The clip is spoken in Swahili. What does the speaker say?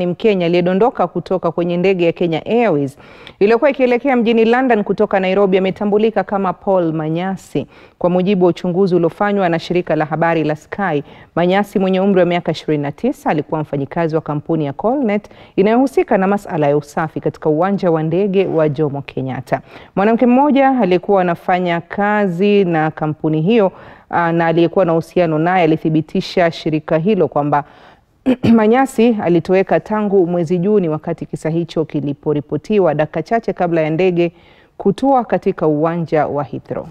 Ni Mkenya aliyedondoka kutoka kwenye ndege ya Kenya Airways iliyokuwa ikielekea mjini London kutoka Nairobi ametambulika kama Paul Manyasi. Kwa mujibu wa uchunguzi uliofanywa na shirika la habari la Sky, Manyasi mwenye umri wa miaka 29 alikuwa mfanyikazi wa kampuni ya Colnet inayohusika na masala ya usafi katika uwanja wa ndege wa Jomo Kenyatta. Mwanamke mmoja aliyekuwa anafanya kazi na kampuni hiyo ah, na aliyekuwa na uhusiano naye alithibitisha shirika hilo kwamba Manyasi alitoweka tangu mwezi Juni wakati kisa hicho kiliporipotiwa dakika chache kabla ya ndege kutua katika uwanja wa Heathrow.